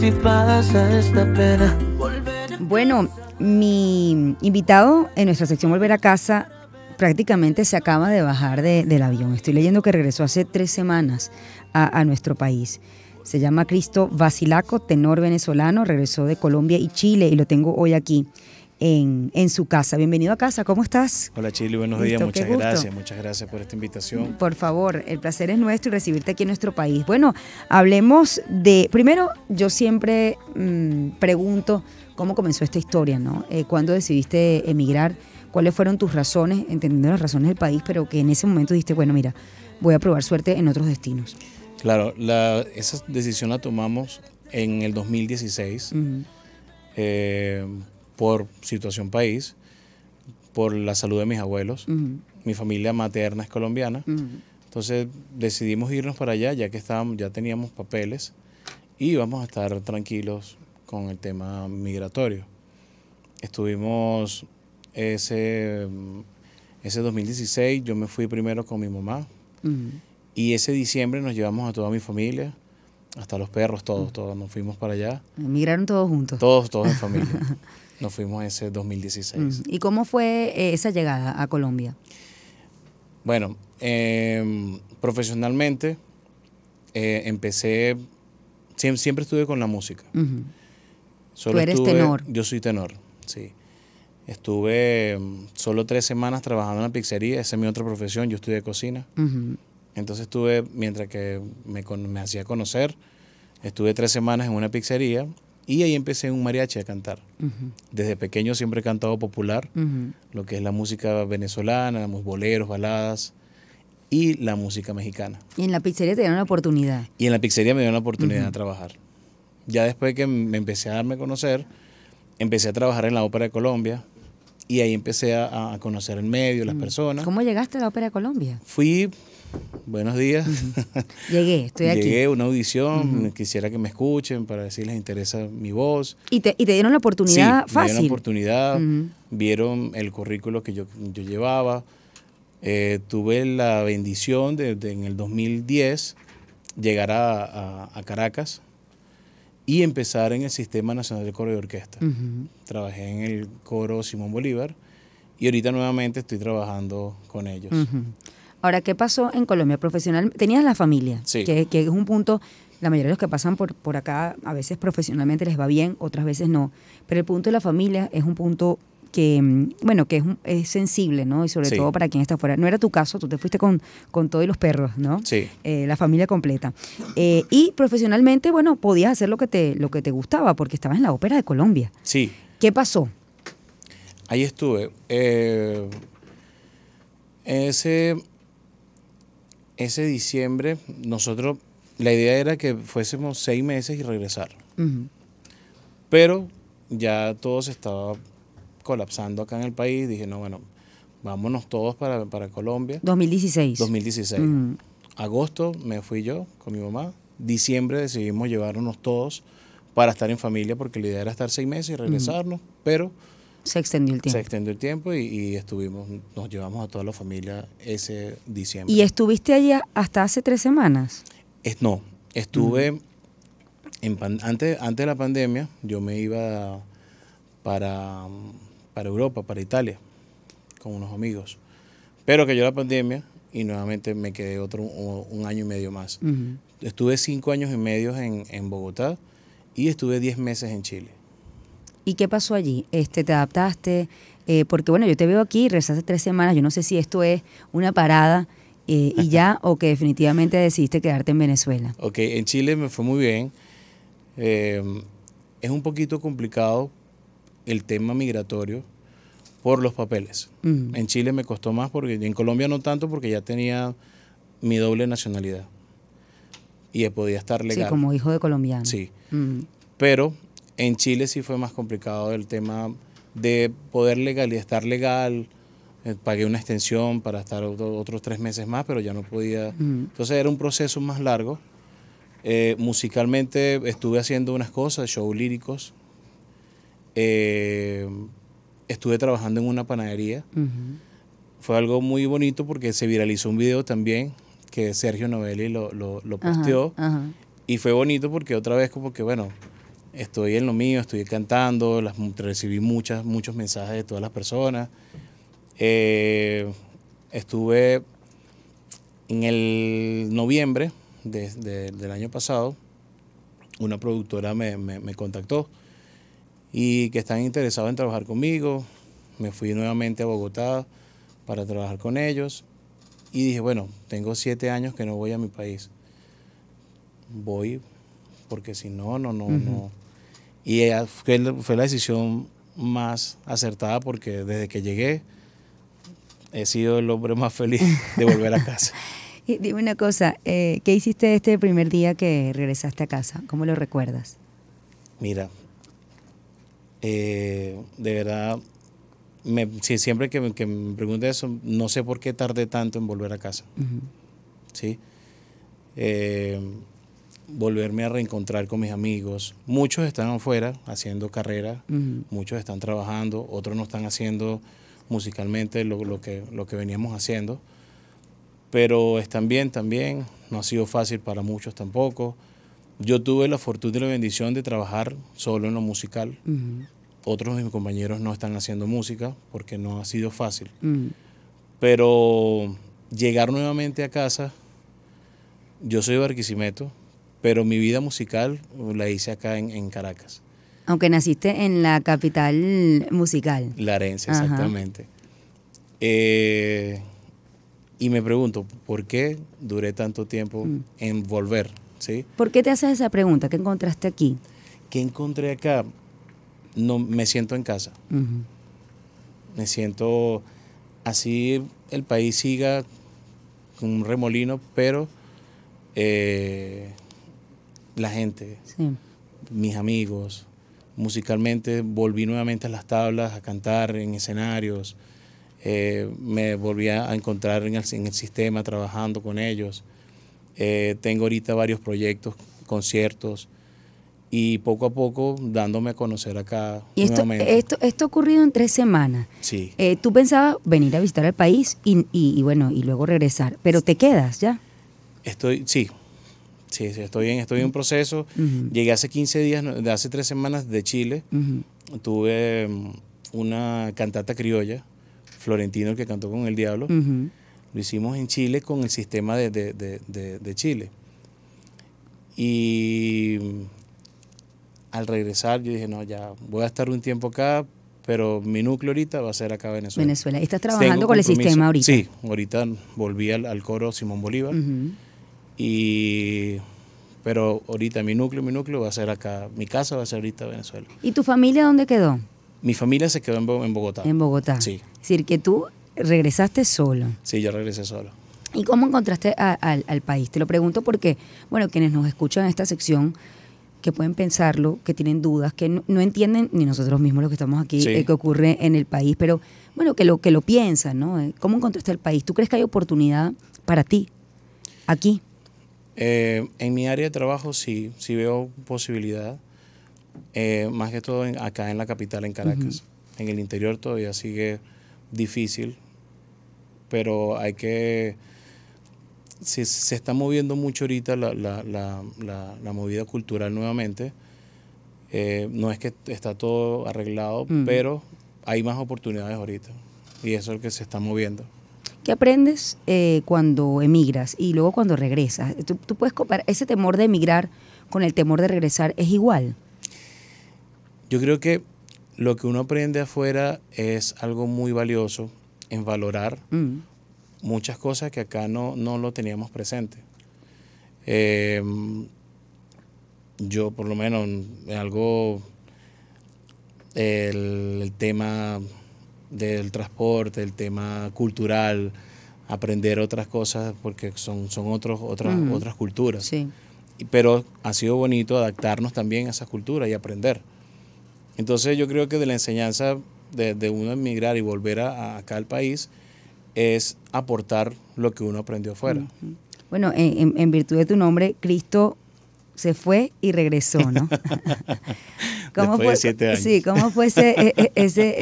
si pasa esta pena. Bueno, mi invitado en nuestra sección Volver a casa prácticamente se acaba de bajar del avión. Estoy leyendo que regresó hace tres semanas a, nuestro país. Se llama Cristo Basilaco, tenor venezolano, regresó de Colombia y Chile y lo tengo hoy aquí en, su casa. Bienvenido a casa, ¿cómo estás? Hola Chile, buenos días, muchas gracias, muchas gracias por esta invitación. Por favor, el placer es nuestro y recibirte aquí en nuestro país. Bueno, hablemos de, primero yo siempre mm, pregunto cómo comenzó esta historia, ¿no? Eh, ¿Cuándo decidiste emigrar? ¿Cuáles fueron tus razones, entendiendo las razones del país, pero que en ese momento dijiste, bueno, mira, voy a probar suerte en otros destinos? Claro, esa decisión la tomamos en el 2016 por situación país, por la salud de mis abuelos. Mi familia materna es colombiana. Entonces decidimos irnos para allá, ya que estábamos, ya teníamos papeles y vamos a estar tranquilos con el tema migratorio. Estuvimos ese, ese 2016, yo me fui primero con mi mamá y ese diciembre nos llevamos a toda mi familia hasta los perros, todos, mm. todos. Nos fuimos para allá. emigraron todos juntos? Todos, todos en familia. Nos fuimos ese 2016. Mm. ¿Y cómo fue eh, esa llegada a Colombia? Bueno, em, profesionalmente eh, empecé, siempre, estuve con la música. Tú eres tenor. Yo soy tenor, sí. Estuve em, solo tres semanas trabajando en la pizzería, esa es mi otra profesión, yo estudié cocina. Entonces estuve, mientras que me, hacía conocer, estuve tres semanas en una pizzería y ahí empecé un mariachi a cantar. Desde pequeño siempre he cantado popular, lo que es la música venezolana, boleros, baladas y la música mexicana. Y en la pizzería te dieron una oportunidad. Y en la pizzería me dieron la oportunidad de trabajar. Ya después que me empecé a darme a conocer, empecé a trabajar en la Ópera de Colombia y ahí empecé a, a conocer el medio, las mm. personas. ¿Cómo llegaste a la Ópera de Colombia? Fui buenos días. Llegué, estoy aquí. Llegué a una audición, quisiera que me escuchen para decir les interesa mi voz. ¿Y te, dieron la oportunidad sí, fácil? Me dieron la oportunidad, vieron el currículo que yo, yo llevaba. Eh, tuve la bendición de, en el 2010 llegar a, a, Caracas y empezar en el Sistema Nacional de Coro y Orquesta. Trabajé en el coro Simón Bolívar y ahorita nuevamente estoy trabajando con ellos. Ahora, ¿qué pasó en Colombia? Profesional, tenías la familia, que, es un punto, la mayoría de los que pasan por, por acá, a veces profesionalmente les va bien, otras veces no, pero el punto de la familia es un punto que, mm, bueno, que es, sensible, ¿no? Y sobre todo para quien está afuera. No era tu caso, tú te fuiste con, con todo los perros, ¿no? Sí. Eh, la familia completa. Eh, y profesionalmente, bueno, podías hacer lo que, te, lo que te gustaba, porque estabas en la Ópera de Colombia. Sí. ¿Qué pasó? Ahí estuve. Eh, ese ese diciembre nosotros, la idea era que fuésemos seis meses y regresar. Pero ya todo se estaba colapsando acá en el país. Dije, no, bueno, vámonos todos para, Colombia. 2016. 2016. Agosto me fui yo con mi mamá. Diciembre decidimos llevarnos todos para estar en familia porque la idea era estar seis meses y regresarnos, pero se extendió el tiempo. Se extendió el tiempo y, estuvimos, nos llevamos a toda la familia ese diciembre. ¿Y estuviste allá hasta hace tres semanas? Es, no, estuve, mm. antes, antes de la pandemia, yo me iba para, para Europa, para Italia, con unos amigos. Pero cayó la pandemia y nuevamente me quedé otro un, año y medio más. Estuve cinco años y medio en, en Bogotá y estuve diez meses en Chile. ¿Y qué pasó allí? Este, ¿Te adaptaste? Eh, porque bueno, yo te veo aquí, hace tres semanas, yo no sé si esto es una parada eh, y ya, o que definitivamente decidiste quedarte en Venezuela. Ok, en Chile me fue muy bien. Em, es un poquito complicado el tema migratorio por los papeles. En Chile me costó más, porque en Colombia no tanto, porque ya tenía mi doble nacionalidad. Y podía estar legal. Sí, como hijo de colombiano. Sí. Pero en Chile sí fue más complicado el tema de poder legal y estar legal. Eh, pagué una extensión para estar otros tres meses más, pero ya no podía. Entonces era un proceso más largo. Eh, musicalmente estuve haciendo unas cosas, shows líricos. Eh, estuve trabajando en una panadería. Fue algo muy bonito porque se viralizó un video también que Sergio Novelli lo, posteó. Y fue bonito porque otra vez como que, bueno, estoy en lo mío, estoy cantando, recibí muchas, muchos mensajes de todas las personas. Eh, estuve en el noviembre del año pasado, una productora me, contactó y que están interesados en trabajar conmigo. Me fui nuevamente a Bogotá para trabajar con ellos y dije, bueno, tengo siete años que no voy a mi país. Voy porque si no, no, no, no y fue, la decisión más acertada porque desde que llegué he sido el hombre más feliz de volver a casa. y dime una cosa, eh, ¿qué hiciste este primer día que regresaste a casa? ¿Cómo lo recuerdas? Mira, eh, de verdad, siempre que me, que, pregunte eso, no sé por qué tardé tanto en volver a casa. ¿Sí? Eh, volverme a reencontrar con mis amigos. Muchos están afuera haciendo carrera, muchos están trabajando, otros no están haciendo musicalmente lo, que, lo que veníamos haciendo. Pero están bien también, no ha sido fácil para muchos tampoco. Yo tuve la fortuna y la bendición de trabajar solo en lo musical. Otros de mis compañeros no están haciendo música porque no ha sido fácil. Pero llegar nuevamente a casa, yo soy Barquisimeto, pero mi vida musical la hice acá en, Caracas. Aunque naciste en la capital musical. La herencia, exactamente. Eh, y me pregunto, ¿por qué duré tanto tiempo mm. en volver? ¿sí? ¿Por qué te haces esa pregunta? ¿Qué encontraste aquí? ¿Qué encontré acá? No, me siento en casa. Me siento así, el país siga con un remolino, pero eh, la gente, mis amigos. Musicalmente volví nuevamente a las tablas, a cantar en escenarios. Eh, me volví a encontrar en el, sistema trabajando con ellos. Eh, tengo ahorita varios proyectos, conciertos y poco a poco dándome a conocer acá. Y esto, esto, ha ocurrido en tres semanas. Eh, tú pensabas venir a visitar el país y, y, bueno, y luego regresar, pero te quedas ya. Estoy, sí, Sí, estoy en, estoy en proceso. Llegué hace 15 días, de hace tres semanas de Chile. Tuve mm, una cantata criolla, Florentino, el que cantó con el diablo. Lo hicimos en Chile con el sistema de, de, de, de, Chile. Y mm, al regresar yo dije, no, ya voy a estar un tiempo acá, pero mi núcleo ahorita va a ser acá Venezuela. Venezuela, ¿estás trabajando con el sistema ahorita? Sí, ahorita volví al, al coro Simón Bolívar. Y, pero ahorita mi núcleo, mi núcleo va a ser acá, mi casa va a ser ahorita Venezuela. ¿Y tu familia dónde quedó? Mi familia se quedó en, Bogotá. En Bogotá. Sí. Es decir, que tú regresaste solo. Sí, yo regresé solo. ¿Y cómo encontraste al país? Te lo pregunto porque, bueno, quienes nos escuchan en esta sección, que pueden pensarlo, que tienen dudas, que no, entienden, ni nosotros mismos los que estamos aquí, sí. Eh, que ocurre en el país, pero bueno, que lo, que lo piensan, ¿no? Eh, ¿Cómo encontraste el país? ¿Tú crees que hay oportunidad para ti aquí? Eh, en mi área de trabajo sí, sí veo posibilidad, eh, más que todo acá en la capital, en Caracas. En el interior todavía sigue difícil, pero hay que... Se, se está moviendo mucho ahorita la, la, la, la movida cultural nuevamente. Eh, no es que está todo arreglado, pero hay más oportunidades ahorita. Y eso es lo que se está moviendo. ¿Qué aprendes eh, cuando emigras y luego cuando regresas? ¿Tú, puedes comparar ese temor de emigrar con el temor de regresar? ¿Es igual? Yo creo que lo que uno aprende afuera es algo muy valioso en valorar mm. muchas cosas que acá no, no lo teníamos presente. Em, yo por lo menos algo el tema del transporte, el tema cultural, aprender otras cosas porque son, son otros, otras, otras culturas. Pero ha sido bonito adaptarnos también a esas culturas y aprender. Entonces yo creo que de la enseñanza de, de uno emigrar y volver acá al país es aportar lo que uno aprendió afuera. Bueno, en, en virtud de tu nombre, Cristo se fue y regresó, ¿no? ¿Cómo fue, Sí, ¿cómo fue ese, e, e,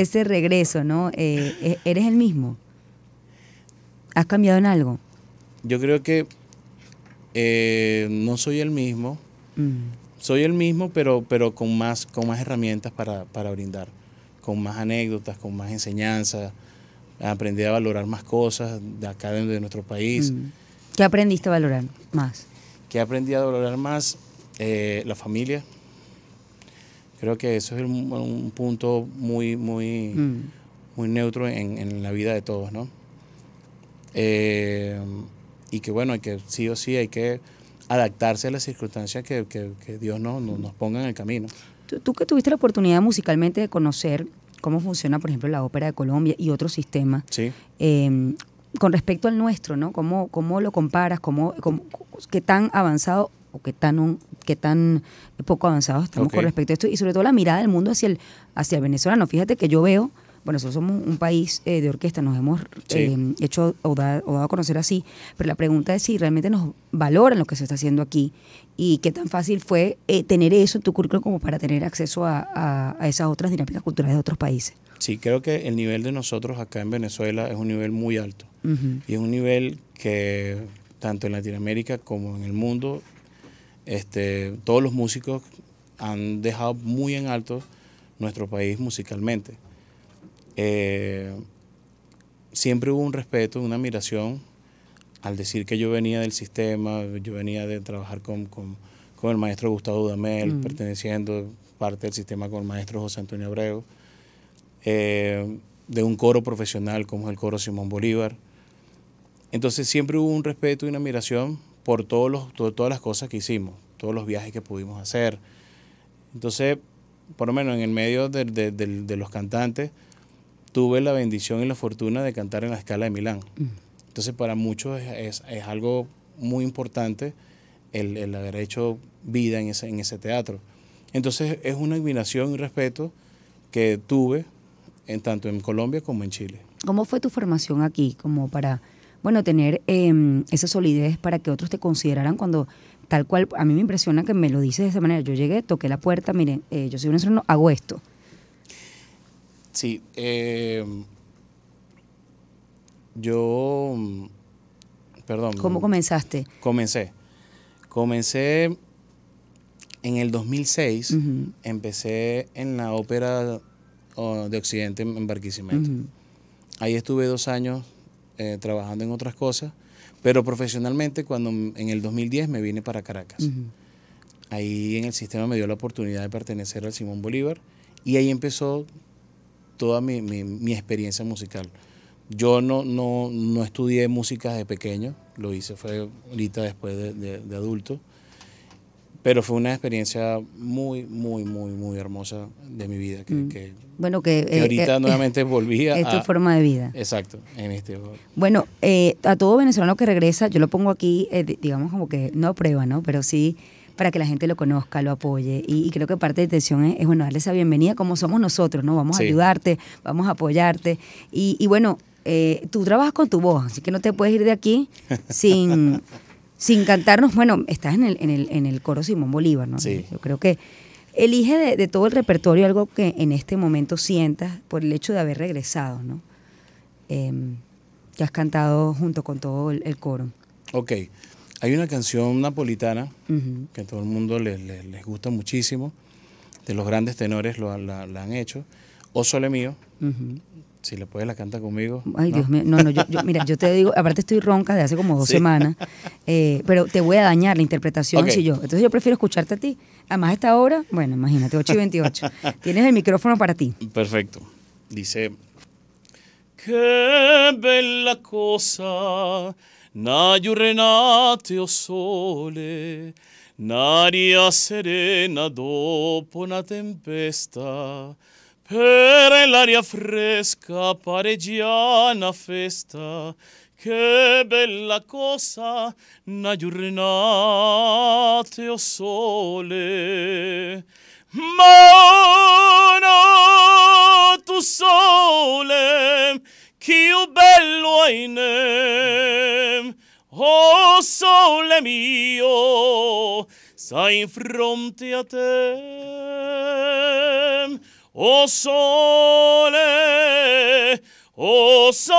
ese, regreso, no? Eh, eh, ¿Eres el mismo? ¿Has cambiado en algo? Yo creo que eh, no soy el mismo. Mm. Soy el mismo, pero, pero con, más, con más herramientas para, para brindar, con más anécdotas, con más enseñanzas. Aprendí a valorar más cosas de acá de, de nuestro país. Mm. ¿Qué aprendiste a valorar más? ¿Qué aprendí a valorar más? la familia, Creo que eso es un, punto muy, muy, mm. muy neutro en, la vida de todos, ¿no? Eh, y que bueno, hay que sí o sí hay que adaptarse a las circunstancias que, que, Dios no, nos ponga en el camino. Tú, que tuviste la oportunidad musicalmente de conocer cómo funciona, por ejemplo, la ópera de Colombia y otros sistema. Sí. Eh, con respecto al nuestro, ¿no? ¿Cómo, cómo lo comparas? ¿Cómo, ¿Qué tan avanzado qué tan, tan poco avanzados estamos con respecto a esto y sobre todo la mirada del mundo hacia el, hacia el venezolano. Fíjate que yo veo, bueno, nosotros somos un país eh, de orquesta, nos hemos eh, hecho o, dado a conocer así, pero la pregunta es si realmente nos valoran lo que se está haciendo aquí y qué tan fácil fue eh, tener eso en tu currículum como para tener acceso a, esas otras dinámicas culturales de otros países. Sí, creo que el nivel de nosotros acá en Venezuela es un nivel muy alto y es un nivel que tanto en Latinoamérica como en el mundo este, todos los músicos han dejado muy en alto nuestro país musicalmente. Eh, siempre hubo un respeto, una admiración al decir que yo venía del sistema, yo venía de trabajar con, el maestro Gustavo Dudamel, perteneciendo parte del sistema con el maestro José Antonio Abreu, eh, de un coro profesional como es el coro Simón Bolívar. Entonces siempre hubo un respeto y una admiración por todos los, todas las cosas que hicimos, todos los viajes que pudimos hacer. Entonces, por lo menos en el medio de, los cantantes, tuve la bendición y la fortuna de cantar en la escala de Milán. Mm. Entonces, para muchos es, algo muy importante el, haber hecho vida en ese, teatro. Entonces, es una admiración y respeto que tuve tanto en Colombia como en Chile. ¿Cómo fue tu formación aquí? Como para bueno, tener em, esa solidez para que otros te consideraran cuando tal cual, a mí me impresiona que me lo dices de esa manera. Yo llegué, toqué la puerta, miren, eh, yo soy un estreno, hago esto. Sí, em, yo, perdón. ¿Cómo comenzaste? Comencé. Comencé en el 2006, empecé en la ópera oh, de Occidente en Barquisimeto. Ahí estuve dos años eh, trabajando en otras cosas, pero profesionalmente cuando en el 2010 me vine para Caracas. Ahí en el sistema me dio la oportunidad de pertenecer al Simón Bolívar y ahí empezó toda mi, experiencia musical. Yo no, no, estudié música de pequeño, lo hice fue ahorita después de adulto pero fue una experiencia muy, muy, muy, muy hermosa de mi vida. Que, mm. bueno, que, eh, ahorita eh, nuevamente volví a... Es tu forma de vida. Exacto, este Bueno, eh, a todo venezolano que regresa, yo lo pongo aquí, digamos como que, no prueba, ¿no? Pero sí para que la gente lo conozca, lo apoye. Y, creo que parte de intención es, bueno, darle esa bienvenida como somos nosotros, ¿no? Vamos a ayudarte, vamos a apoyarte. y, bueno, tú trabajas con tu voz, así que no te puedes ir de aquí sin, sin cantarnos, bueno, estás en el, en el, en el coro Simón Bolívar, ¿no? Sí. Yo creo que elige de, todo el repertorio algo que en este momento sientas por el hecho de haber regresado, ¿no? Em, que has cantado junto con todo el, coro. Ok. Hay una canción napolitana que a todo el mundo les, gusta muchísimo, de los grandes tenores la, la han hecho, o Sole Mío. Si le puedes, la canta conmigo. Ay, Dios mío. No, no, yo, mira, yo te digo, aparte estoy ronca de hace como dos semanas, eh, pero te voy a dañar la interpretación si yo. Entonces yo prefiero escucharte a ti. Además, esta hora, bueno, imagínate, 8 y 28. Tienes el micrófono para ti. Perfecto. Dice. Que bella cosa, nayo o oh sole, naria serena dopo una tempesta. in l'aria fresca pareggiana festa, che bella cosa na giornate o sole. Ma no, tu sole, che bello hai nem, oh sole mio, sai in fronte a te. O oh, sole, oh, sole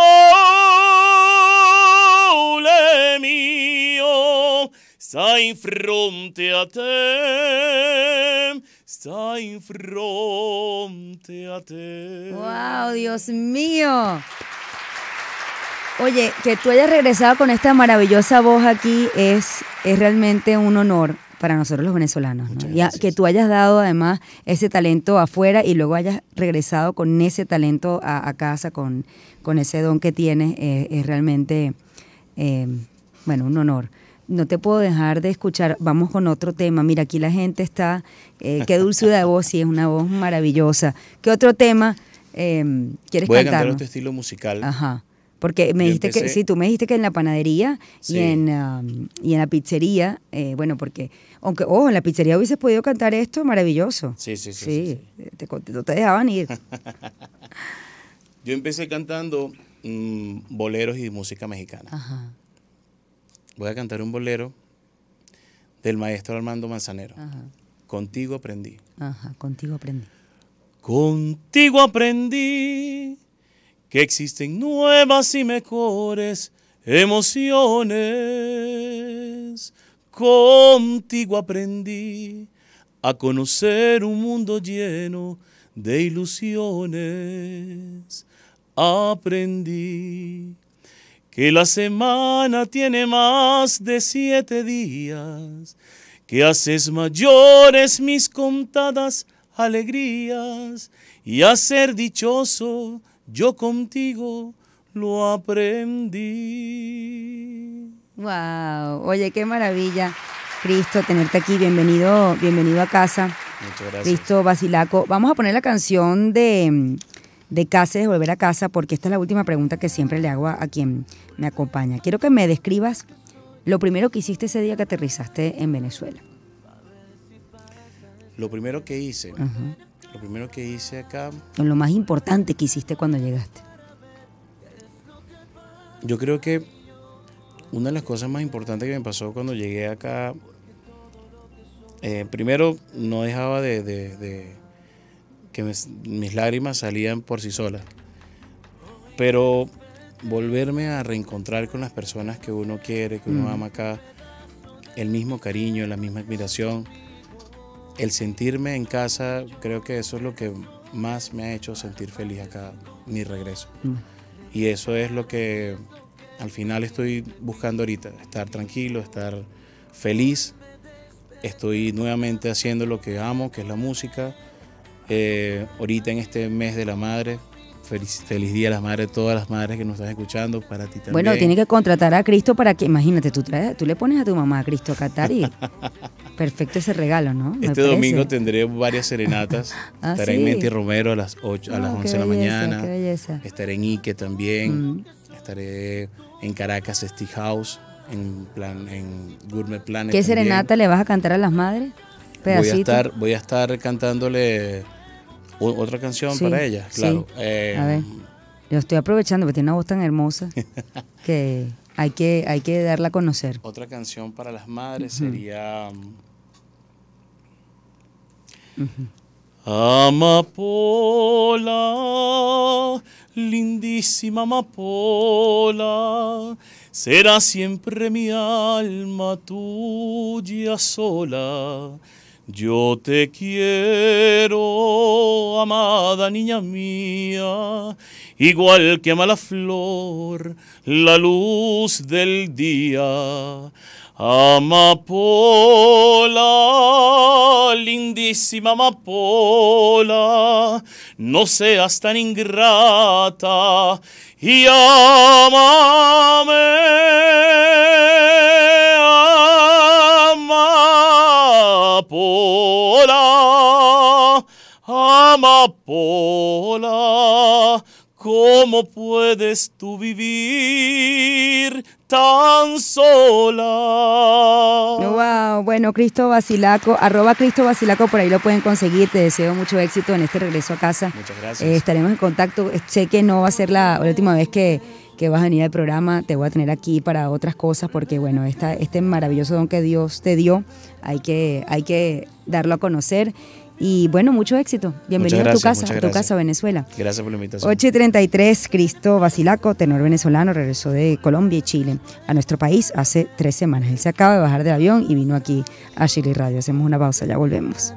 mio, stai in a te, stai in a te. ¡Wow, Dios mío! Oye, que tú hayas regresado con esta maravillosa voz aquí es, es realmente un honor para nosotros los venezolanos. Y que tú hayas dado además ese talento afuera y luego hayas regresado con ese talento a, casa, con, con ese don que tienes, eh, es realmente, eh, bueno, un honor. No te puedo dejar de escuchar, vamos con otro tema. Mira, aquí la gente está, eh, qué dulzura de voz, sí, es una voz maravillosa. ¿Qué otro tema quieres cantar? Voy a cantar estilo musical. Ajá porque me dijiste que, sí, tú me dijiste que en la panadería y, en, um, y en la pizzería, eh, bueno, porque, aunque, oh, en la pizzería hubieses podido cantar esto, maravilloso. Sí, sí, sí. Sí, sí, Te, dejaban ir. yo empecé cantando mm, boleros y música mexicana. Ajá. Voy a cantar un bolero del maestro Armando Manzanero. Ajá. Contigo aprendí. Ajá, contigo aprendí. Contigo aprendí que existen nuevas y mejores emociones. Contigo aprendí a conocer un mundo lleno de ilusiones. Aprendí que la semana tiene más de siete días, que haces mayores mis contadas alegrías y a ser dichoso yo contigo lo aprendí. Wow, oye, qué maravilla. Cristo, tenerte aquí, bienvenido, bienvenido a casa. Muchas gracias. Cristo Basilaco, vamos a poner la canción de de casa, de volver a casa, porque esta es la última pregunta que siempre le hago a, quien me acompaña. Quiero que me describas lo primero que hiciste ese día que aterrizaste en Venezuela. Lo primero que hice. Lo primero que hice acá... Lo más importante que hiciste cuando llegaste. Yo creo que una de las cosas más importantes que me pasó cuando llegué acá, eh, primero no dejaba de, que mis, lágrimas salían por sí solas, pero volverme a reencontrar con las personas que uno quiere, que uno mm. ama acá, el mismo cariño, la misma admiración el sentirme en casa, creo que eso es lo que más me ha hecho sentir feliz acá, mi regreso. Mm. Y eso es lo que al final estoy buscando ahorita, estar tranquilo, estar feliz. Estoy nuevamente haciendo lo que amo, que es la música. Eh, ahorita en este mes de la madre Feliz, día a las madres, todas las madres que nos están escuchando, para ti también. Bueno, tiene que contratar a Cristo para que, imagínate, tú, tú le pones a tu mamá a Cristo a cantar y perfecto ese regalo, ¿no? este domingo tendré varias serenatas. Ah, Estaré en Menti Romero a las 8, a las 11 ah, de la mañana. Qué belleza. Estaré en Ike también. Mm. Estaré en Caracas, Steve House, en, plan, en Gourmet Planet. ¿Qué serenata le vas a cantar a las madres? Voy a estar, voy a estar cantándole otra canción para ella, claro. a eh, ver, yo estoy aprovechando porque tiene una voz tan hermosa que hay que, hay que darla a conocer. Otra canción para las madres sería... Um, amapola, lindísima amapola, será siempre mi alma tuya sola. Yo te quiero amada niña mía, igual que ama la flor, la luz del día. Amapola, lindísima amapola, no seas tan ingrata y amame, amapola. Amapola, ¿cómo puedes tú vivir tan sola? Wow, bueno, Cristo Basilaco, arroba Cristo Basilaco, por ahí lo pueden conseguir. Te deseo mucho éxito en este regreso a casa. Muchas gracias. Eh, estaremos en contacto. Eh, sé que no va a ser la, última vez que vas a venir al programa, te voy a tener aquí para otras cosas, porque bueno, este maravilloso don que Dios te dio, hay que, hay que darlo a conocer y bueno, mucho éxito. Bienvenido a tu casa, a tu casa Venezuela. Gracias por la invitación. 8.33, Cristo Basilaco, tenor venezolano, regresó de Colombia y Chile a nuestro país hace tres semanas. Él se acaba de bajar del avión y vino aquí a Chile Radio. Hacemos una pausa, ya volvemos.